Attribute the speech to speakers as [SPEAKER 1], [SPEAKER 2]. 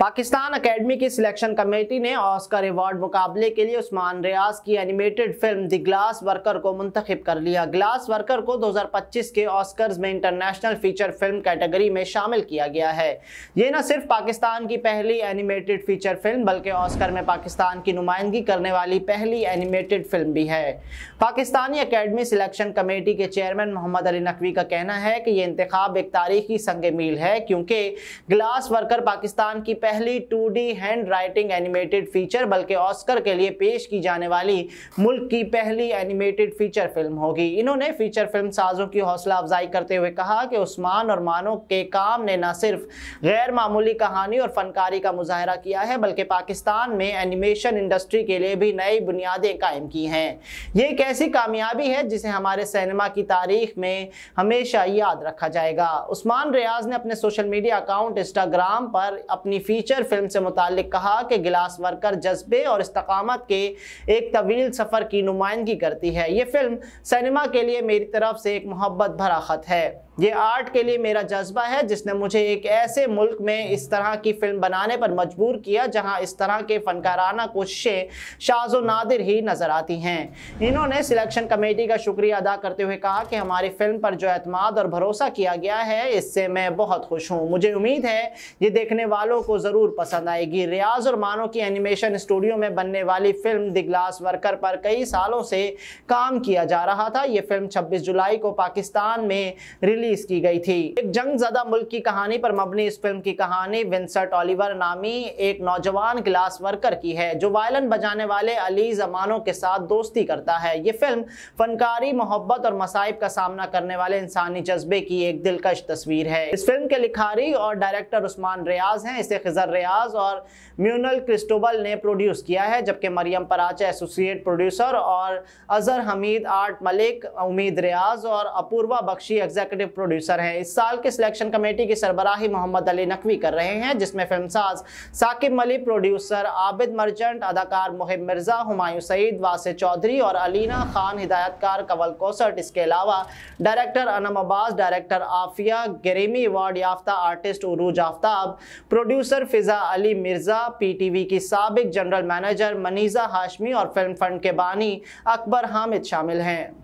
[SPEAKER 1] Pakistan academy की selection committee ने Oscar award मुकाबले के लिए उस्मान रियाज की animated film The Glass Worker को मंतखब कर लिया ग्लास वर्कर को 2025 के ऑस्कर्स में इंटरनेशनल फीचर फिल्म कैटेगरी में शामिल किया गया है ये न सिर्फ पाकिस्तान की पहली एनिमेटेड फीचर फिल्म बल्कि ऑस्कर में पाकिस्तान की नुमाइंदगी करने वाली पहली एनिमेटेड फिल्म भी है पाकिस्तानी अकेडमी सिलेक्शन कमेटी के चेयरमैन मोहम्मद अली नकवी का कहना है कि ये इंतबाब एक तारीखी संग मील है क्योंकि ग्लास वर्कर पाकिस्तान की पहली 2D hand writing animated feature बल्कि ऑस्कर के लिए पेश की जाने वाली मुल्क की पहली एनिमेटेड फीचर फिल्म होगी इन्होंने फीचर फिल्म साजों की हौसला अफजाई करते हुए कहा कि उस्मान और मानो के काम ने न सिर्फ गैर मामूली कहानी और फनकारी का मुजाहरा किया है बल्कि पाकिस्तान में एनिमेशन इंडस्ट्री के लिए भी नई बुनियादें कायम की हैं ये एक ऐसी कामयाबी है जिसे हमारे सिनेमा की तारीख में हमेशा याद रखा जाएगा उस्मान रियाज ने अपने सोशल मीडिया अकाउंट इंस्टाग्राम पर अपनी फी फीचर फिल्म से मुतक कहा कि गिलास वर्कर जज्बे और इस्तकामत के एक तवील सफ़र की नुमाइंदगी करती है ये फिल्म सिनेमा के लिए मेरी तरफ से एक मोहब्बत भरा ख़त है ये आर्ट के लिए मेरा जज्बा है जिसने मुझे एक ऐसे मुल्क में इस तरह की फिल्म बनाने पर मजबूर किया जहां इस तरह के फनकाराना कोशिशें शाजो नादिर ही नज़र आती हैं इन्होंने सिलेक्शन कमेटी का शुक्रिया अदा करते हुए कहा कि हमारी फिल्म पर जो अतमाद और भरोसा किया गया है इससे मैं बहुत खुश हूँ मुझे उम्मीद है ये देखने वालों को ज़रूर पसंद आएगी रियाज और मानो की एनिमेशन स्टूडियो में बनने वाली फिल्म द ग्लास वर्कर पर कई सालों से काम किया जा रहा था ये फिल्म 26 जुलाई को पाकिस्तान में रिलीज की गई थी एक जंग ज़्यादा मुल्क की कहानी पर मबनी इस फिल्म की कहानी विंसर्ट ऑलिवर नामी एक नौजवान ग्लास वर्कर की है जो वायलन बजाने वाले अली जमानों के साथ दोस्ती करता है ये फिल्म फनकारी मोहब्बत और मसाइब का सामना करने वाले इंसानी जज्बे की एक दिलकश तस्वीर है इस फिल्म के लिखारी और डायरेक्टर उस्मान रियाज हैं इसे खिजा रियाज और म्यूनल क्रिस्टोबल ने प्रोड्यूस किया है जबकि मरियम पराचा एसोसिएट प्रोड्यूसर और अजहर हमीद आर्ट मलिक उमीद रियाज और अपूर्वा बख्शी एग्जीक्यूटिव प्रोड्यूसर हैं इस साल के सिलेक्शन कमेटी की सरबराही मोहम्मद अली नकवी कर रहे हैं जिसमें फिल्म साज साकिब मलिक प्रोड्यूसर आबिद मर्चेंट अदाकार मुहिब मिर्ज़ा हमायूं सईद वासे चौधरी और अलीना खान हिदायतकार कवल कोसट इसके अलावा डायरेक्टर अनम अब्बास डायरेक्टर आफिया गरीमी अवार्ड याफ्ता artist Urooj Aftab producer Fiza Ali Mirza PTV की सबक जनरल मैनेजर मनीज़ा हाशमी और फिल्म फंड के बानी अकबर हामिद शामिल हैं